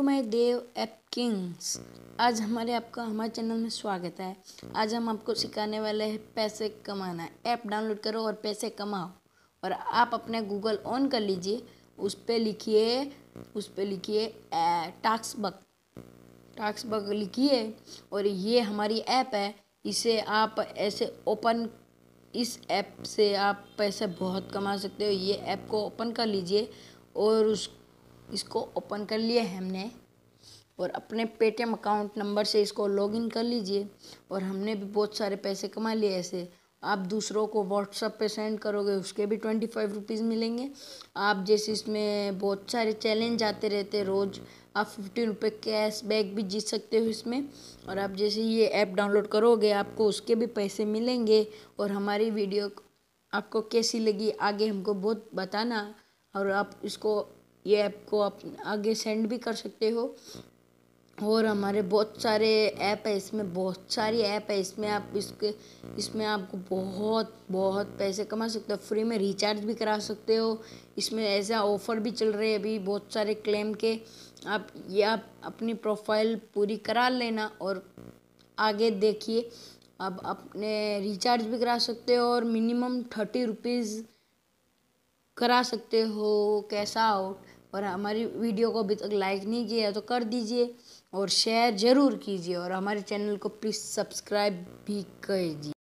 to my देव एप किंग्स आज हमारे आपका हमारे चैनल में स्वागत है आज हम आपको सिखाने वाले हैं पैसे कमाना ऐप डाउनलोड करो और पैसे कमाओ और आप अपने गूगल ऑन कर लीजिए उस पर लिखिए उस पर लिखिए टास्क बग टास्क बक लिखिए और ये हमारी ऐप है इसे आप ऐसे ओपन इस ऐप से आप पैसे बहुत कमा सकते हो ये ऐप को ओपन कर लीजिए और उस इसको ओपन कर लिया है हमने और अपने पेटीएम अकाउंट नंबर से इसको लॉगिन कर लीजिए और हमने भी बहुत सारे पैसे कमा लिए ऐसे आप दूसरों को व्हाट्सअप पे सेंड करोगे उसके भी ट्वेंटी फाइव रुपीज़ मिलेंगे आप जैसे इसमें बहुत सारे चैलेंज आते रहते रोज़ आप फिफ्टी रुपये कैश बैक भी जीत सकते हो इसमें और आप जैसे ये ऐप डाउनलोड करोगे आपको उसके भी पैसे मिलेंगे और हमारी वीडियो आपको कैसी लगी आगे हमको बहुत बताना और आप इसको ये ऐप को आप आगे सेंड भी कर सकते हो और हमारे बहुत सारे ऐप है इसमें बहुत सारी ऐप है इसमें आप इसके इसमें आपको बहुत बहुत पैसे कमा सकते हो फ्री में रिचार्ज भी करा सकते हो इसमें ऐसा ऑफर भी चल रहे हैं अभी बहुत सारे क्लेम के आप ये आप अपनी प्रोफाइल पूरी करा लेना और आगे देखिए आप अपने रिचार्ज भी करा सकते हो और मिनिमम थर्टी रुपीज़ करा सकते हो कैसा हो और हमारी वीडियो को अभी तक लाइक नहीं किया तो कर दीजिए और शेयर ज़रूर कीजिए और हमारे चैनल को प्लीज़ सब्सक्राइब भी कर दीजिए